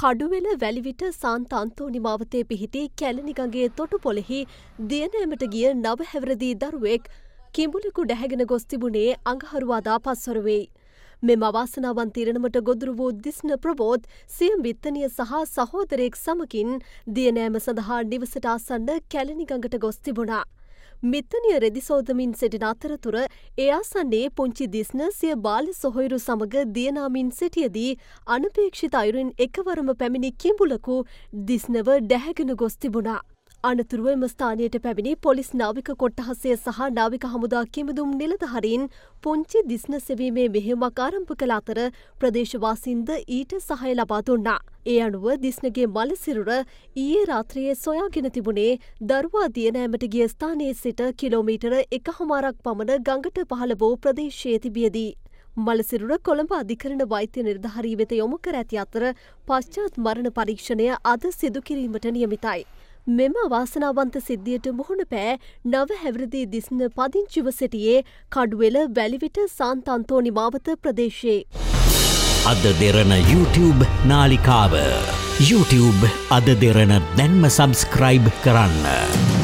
කඩුවෙල වැලිවිට සාන්ත අන්තෝනි මාවතේ පිහිටි කැලනිගගේ තොටු පොළෙහි දියනෑමට ගිය නවහැවරදී දරුවෙක් කිඹුලෙකු ඩැහැගෙන ගොස් තිබුණේ අඟහරුවාදා පස්වරවෙයි. මෙම අවාසනාවන් තීරණමට ගොදුරු වූ දිස්න ප්‍රබෝධ් සියම් විත්තනය සහ සහෝදරයෙක් සමකින් දියනෑම සඳහා නිවසට ආසන්න කැලනිගඟට ගොස් තිබුණා. මිත්තනිය රෙදිසෝදමින් සිටින අතරතුර ඒ අසන්නේ පුංචි දිස්න සිය බාල සොහොයුරු සමඟ දියනාමින් සිටියදී අනපේක්ෂිත අයුරින් එකවරම පැමිණි කිඹුලකු දිස්නව ඩැහැගෙන ගොස් තිබුණා. අනතුරුව එම ස්ථානයට පැමිණි පොලිස් නාවික කොට්ටහසේ සහ නාවික හමුදා කිමිදුම් නිලධහරින් පුංචි දිස්න සෙවීමේ මෙහෙමක් ආරම්භ කළ අතර ප්‍රදේශවාසින්ද ඊට සහය ලබා දුන්නා. ඒ අනුව දිස්නගේ මලසිරුර ඊයේ රාත්‍රියයේ සොයාගෙන තිබුණේ දරුවා දියනෑමට ගිය ස්ථානයේ සිට කිලෝමීටර එක හමාරක් පමණ ගඟට පහළ වූ ප්‍රදේශයේ තිබියදී. මලසිරුර කොළඹ අධිකරණ වෛත්‍ය නිර්ධහරී වෙත යොමු කර ඇති අතර පශ්චාත් මරණ පරීක්ෂණය අද සිදුකිරීමට නියමිතයි. මෙම අවාසනාවන්ත සිද්ධියට මුහුණ පෑ නව හැවරදි දිස්න පදිංචිව සිටියේ කඩුවෙල වැලිවිට සාන්තන්තෝනි මාවත ප්‍රදේශයේ. අද දෙරන YouTube නාලිකාව. YouTube අද දෙරන දැන්ම සබස්ක්‍රයිබ් කරන්න.